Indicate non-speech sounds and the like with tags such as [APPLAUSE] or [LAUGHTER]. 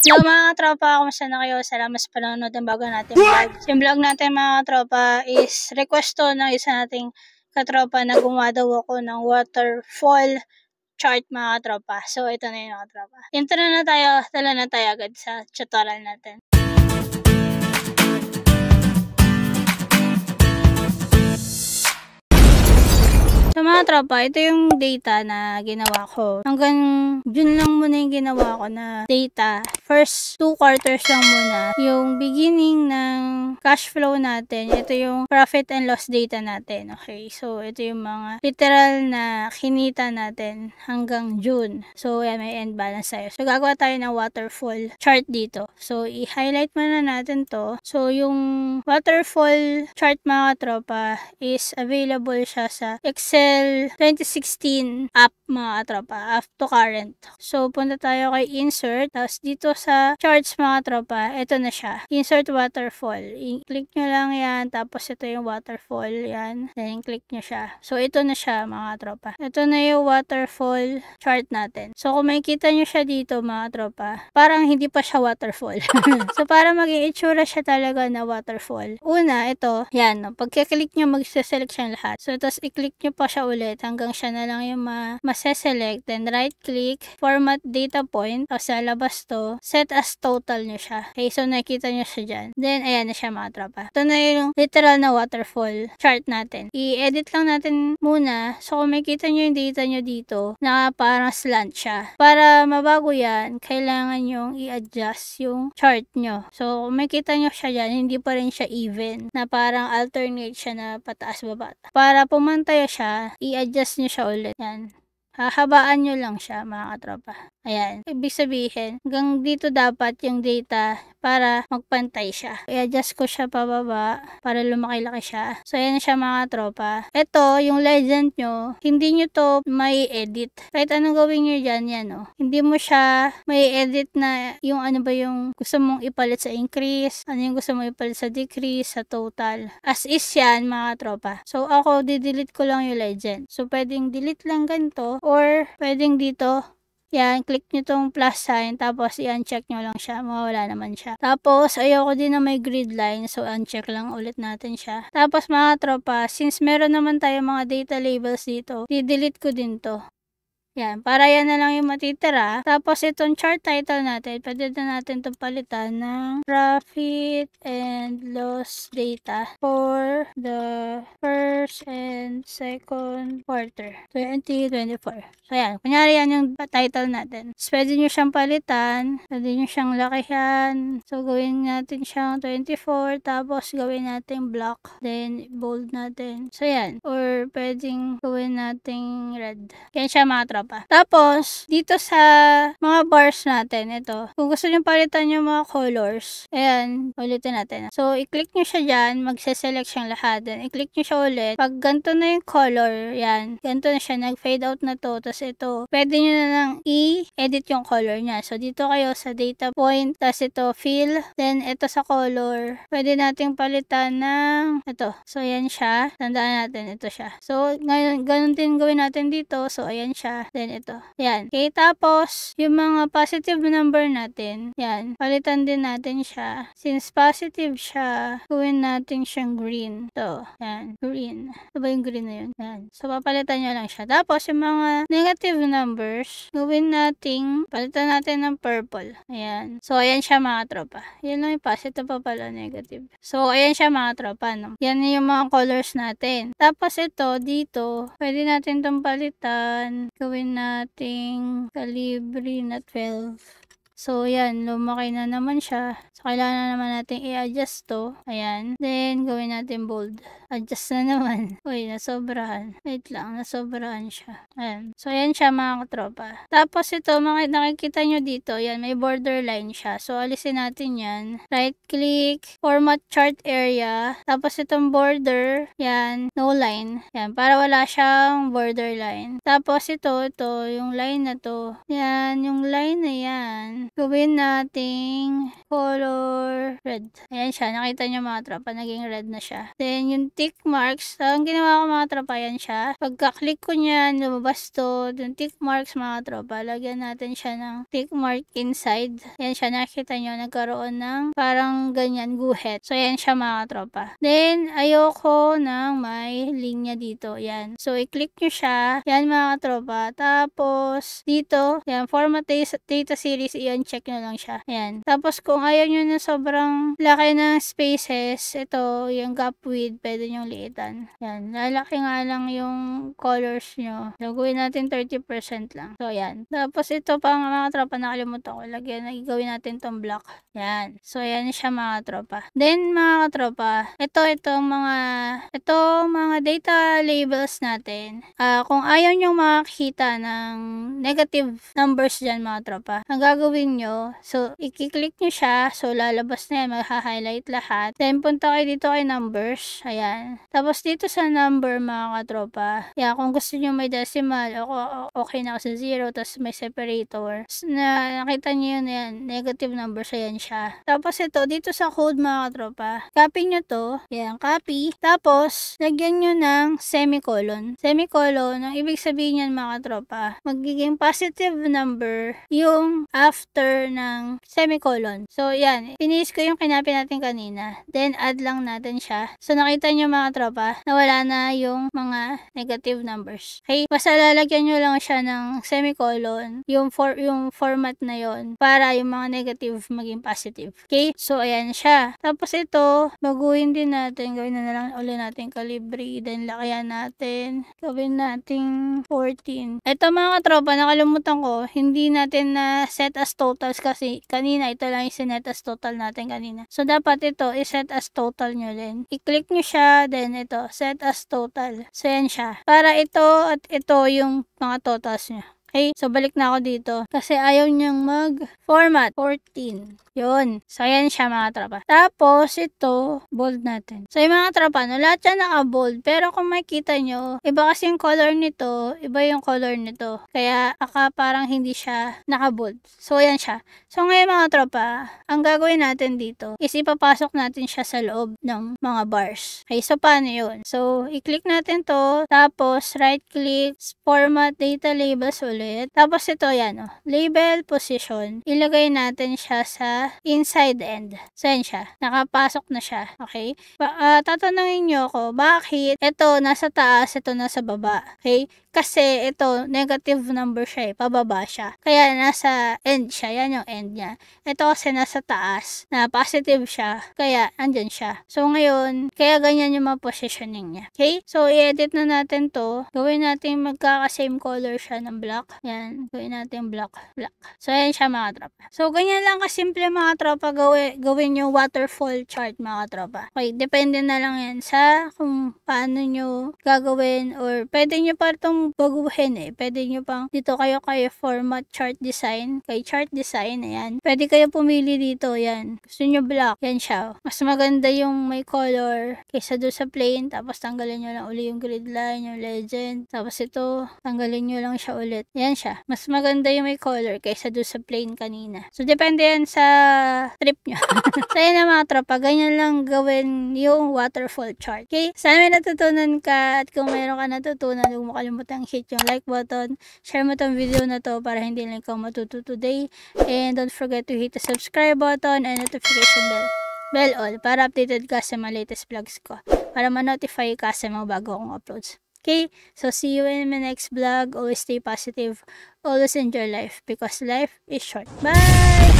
Yo mga tropa, kumusta na kayo? Salamat sa panonood ng bago natin vlog. Yung vlog natin mga tropa is requesto ng isa nating katropa na gumawa daw ako ng waterfall chart mga tropa. So ito na yun mga tropa. Intro na tayo, tala na tayo agad sa tutorial natin. So mga tropa, ito yung data na ginawa ko. Hanggang June lang muna yung ginawa ko na data. First two quarters lang muna. Yung beginning ng cash flow natin, ito yung profit and loss data natin. Okay, so ito yung mga literal na kinita natin hanggang June. So yan, may end balance tayo. So gagawa tayo ng waterfall chart dito. So i-highlight muna natin to. So yung waterfall chart mga tropa is available siya sa Excel until 2016 up mga tropa, up to current. So, punta tayo kay insert. Tapos, dito sa charts mga tropa, ito na siya. Insert waterfall. I-click nyo lang yan. Tapos, ito yung waterfall. Yan. Then, click nyo siya. So, ito na siya mga tropa. Ito na yung waterfall chart natin. So, kung makikita nyo siya dito mga tropa, parang hindi pa siya waterfall. [LAUGHS] so, para maging itsura siya talaga na waterfall. Una, ito. Yan. No? click nyo, mag-select siya lahat. So, tapos, i-click nyo pa siya ulit hanggang siya na lang yung ma maseselect. Then right click, format data point. Tapos sa labas to, set as total nyo siya. Okay, so nakita nyo siya dyan. Then ayan na siya mga tropa. Ito na yung literal na waterfall chart natin. I-edit lang natin muna. So kung makita nyo yung data nyo dito, na parang slant siya. Para mabago yan, kailangan yung i-adjust yung chart nyo. So kung makita nyo siya dyan, hindi pa rin siya even. Na parang alternate siya na pataas-baba. Para pumantay siya, i-adjust nyo siya ulit. Yan. Hahabaan nyo lang siya mga katropa. Ayan. Ibig sabihin, hanggang dito dapat yung data para magpantay siya. I-adjust ko siya pababa para lumaki-laki siya. So, ayan siya mga tropa. Ito, yung legend nyo, hindi nyo to may edit. Kahit anong gawin nyo dyan, yan o. Oh. Hindi mo siya may edit na yung ano ba yung gusto mong ipalit sa increase, ano yung gusto mong ipalit sa decrease, sa total. As is yan mga tropa. So, ako, di-delete ko lang yung legend. So, pwedeng delete lang ganito or pwedeng dito yan, click nyo tong plus sign, tapos i-uncheck nyo lang siya, mawawala naman siya. Tapos, ayoko din na may grid line, so uncheck lang ulit natin siya. Tapos mga tropa, since meron naman tayo mga data labels dito, di-delete ko din to. Yan, para yan na lang yung matitira. Tapos itong chart title natin, pwede na natin itong palitan ng profit and loss data for the first and second quarter 2024. So yan, kunyari yan yung title natin. So, pwede nyo siyang palitan, pwede nyo siyang lakihan. So gawin natin siyang 24, tapos gawin natin block, then bold natin. So yan, or pwedeng gawin natin red. Yan siya mga mura pa. Tapos, dito sa mga bars natin, ito, kung gusto nyo palitan yung mga colors, ayan, ulitin natin. So, i-click nyo siya dyan, magse-select siyang lahat. Then, i-click nyo siya ulit. Pag ganito na yung color, yan, ganito na siya, nag-fade out na to, tapos ito, pwede nyo na lang i-edit yung color niya. So, dito kayo sa data point, tapos ito, fill, then ito sa color, pwede nating palitan ng, ito. So, ayan siya. Tandaan natin, ito siya. So, ngayon, ganun din gawin natin dito. So, ayan siya. Then, ito. Yan. Okay, tapos, yung mga positive number natin, yan, palitan din natin siya. Since positive siya, gawin natin siyang green. to Yan. Green. Ito ba yung green na yun? Yan. So, papalitan nyo lang siya. Tapos, yung mga negative numbers, gawin natin, palitan natin ng purple. Ayan. So, ayan siya mga tropa. Yan lang yung positive pa pala negative. So, ayan siya mga tropa. No? Yan yung mga colors natin. Tapos, ito, dito, pwede natin itong palitan. Gawin gawin nating kalibre na 12. So, yan, lumaki na naman siya. So, kailangan na naman natin i-adjust to. Ayan. Then, gawin natin bold. Adjust na naman. [LAUGHS] Uy, nasobrahan. Wait lang, nasobrahan siya. Ayan. So, ayan siya mga katropa. Tapos ito, mga nakikita nyo dito, yan, may borderline siya. So, alisin natin yan. Right click, format chart area. Tapos itong border, yan, no line. Yan, para wala siyang borderline. Tapos ito, ito, yung line na to. Yan, yung line na yan gawin nating color red. Ayan siya. Nakita niyo mga tropa. Naging red na siya. Then, yung tick marks. So, ang ginawa ko mga tropa, yan siya. Pagka-click ko niyan, lumabas to. Yung tick marks mga tropa. Lagyan natin siya ng tick mark inside. Ayan siya. Nakita niyo. Nagkaroon ng parang ganyan guhit. So, ayan siya mga tropa. Then, ayoko ng may linya dito. Ayan. So, i-click nyo siya. Ayan mga tropa. Tapos, dito, ayan, format data series. Ayan and check nyo lang siya. Ayan. Tapos kung ayaw nyo na sobrang laki ng spaces, ito, yung gap width, pwede nyo liitan. Ayan. Lalaki nga lang yung colors nyo. So, natin 30% lang. So, ayan. Tapos ito pa mga tropa, nakalimutan ko. Lagyan, nagigawin natin tong block. Ayan. So, ayan siya mga tropa. Then, mga tropa, ito, itong mga, ito mga data labels natin. Uh, kung ayaw nyo makakita ng negative numbers dyan mga tropa, ang gagawin gagawin nyo, so, i-click nyo siya. So, lalabas na yan. Magha-highlight lahat. Then, punta kayo dito kay numbers. Ayan. Tapos, dito sa number, mga katropa. Yeah, kung gusto nyo may decimal, okay na kasi 0. Tapos, may separator. Na, nakita nyo yun, ayan. Negative numbers. Ayan siya. Tapos, ito, dito sa code, mga katropa. Copy nyo to. Ayan, copy. Tapos, lagyan nyo ng semicolon. Semicolon, ang ibig sabihin yan, mga katropa, magiging positive number yung after after ng semicolon. So, yan. Finish ko yung kinapin natin kanina. Then, add lang natin siya. So, nakita nyo mga tropa nawala na yung mga negative numbers. Okay? Basta lalagyan nyo lang siya ng semicolon, yung, for, yung format na yon para yung mga negative maging positive. Okay? So, ayan siya. Tapos ito, baguhin din natin. Gawin na, lang ulit natin kalibri. Then, lakayan natin. Gawin natin 14. Ito mga tropa, nakalimutan ko, hindi natin na set as total totals kasi kanina ito lang yung sinet as total natin kanina. So dapat ito iset as total nyo din. I-click nyo siya then ito set as total. So yan siya. Para ito at ito yung mga totals nyo. Okay, so balik na ako dito. Kasi ayaw niyang mag-format. 14. yon So, yan siya mga tropa. Tapos, ito, bold natin. So, yung mga tropa, no, lahat siya naka-bold. Pero kung makita nyo, iba kasi yung color nito, iba yung color nito. Kaya, aka parang hindi siya naka-bold. So, yan siya. So, ngayon mga tropa, ang gagawin natin dito is ipapasok natin siya sa loob ng mga bars. Okay, so paano yun? So, i-click natin to. Tapos, right-click, format data label, ulit ulit. Tapos ito, yan, oh. label position. Ilagay natin siya sa inside end. Saan siya? Nakapasok na siya. Okay? Ba uh, ah, tatanungin nyo ako, bakit ito nasa taas, ito nasa baba? Okay? Kasi ito, negative number siya eh. Pababa siya. Kaya nasa end siya. Yan yung end niya. Ito kasi nasa taas na positive siya. Kaya andyan siya. So ngayon, kaya ganyan yung mga positioning niya. Okay? So i-edit na natin to. Gawin natin magkaka-same color siya ng black. Yan, gawin natin block, block. So, ayan siya mga tropa. So, ganyan lang kasimple mga tropa gawin, gawin yung waterfall chart mga tropa. Okay, depende na lang yan sa kung paano nyo gagawin or pwede nyo pa itong baguhin eh. Pwede nyo pang dito kayo kay format chart design, kay chart design, ayan. Pwede kayo pumili dito, yan. Gusto nyo block, yan siya. Oh. Mas maganda yung may color kaysa doon sa plain. Tapos tanggalin nyo lang uli yung grid line, yung legend. Tapos ito, tanggalin nyo lang siya ulit. Ayan siya. Mas maganda yung may color kaysa doon sa plain kanina. So, depende yan sa trip nyo. [LAUGHS] so, yan na mga tropa. Ganyan lang gawin yung waterfall chart. Okay? Sana may natutunan ka at kung mayroon ka natutunan, huwag mo kalimutang hit yung like button. Share mo tong video na to para hindi lang ikaw matuto today. And don't forget to hit the subscribe button and notification bell bell all para updated ka sa mga latest vlogs ko para ma-notify ka sa mga bago kong uploads. Okay? So, see you in my next vlog. Always stay positive. Always enjoy life because life is short. Bye!